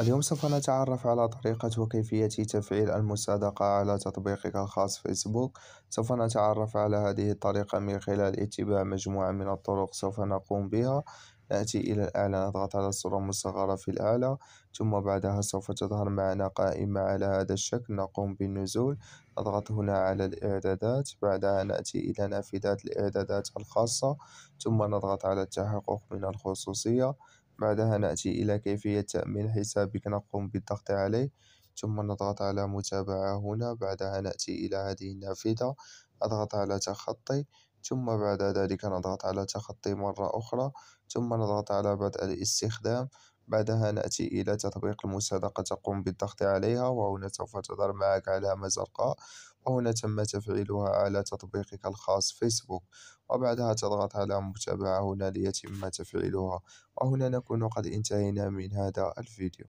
اليوم سوف نتعرف على طريقة وكيفية تفعيل المصادقة على تطبيقك الخاص فيسبوك سوف نتعرف على هذه الطريقة من خلال اتباع مجموعة من الطرق سوف نقوم بها نأتي إلى الأعلى نضغط على الصورة المصغرة في الأعلى ثم بعدها سوف تظهر معنا قائمة على هذا الشكل نقوم بالنزول نضغط هنا على الإعدادات بعدها نأتي إلى نافذة الإعدادات الخاصة ثم نضغط على التحقق من الخصوصية بعدها نأتي إلى كيفية تأمين حسابك نقوم بالضغط عليه ثم نضغط على متابعة هنا بعدها نأتي إلى هذه النافذة أضغط على تخطي ثم بعد ذلك نضغط على تخطي مرة أخرى ثم نضغط على بدء الاستخدام بعدها نأتي إلى تطبيق المصادقة تقوم بالضغط عليها وهنا سوف تظهر معك علامة زرقاء هنا تم تفعيلها على تطبيقك الخاص فيسبوك وبعدها تضغط على متابعة هنا ليتم تفعيلها وهنا نكون قد انتهينا من هذا الفيديو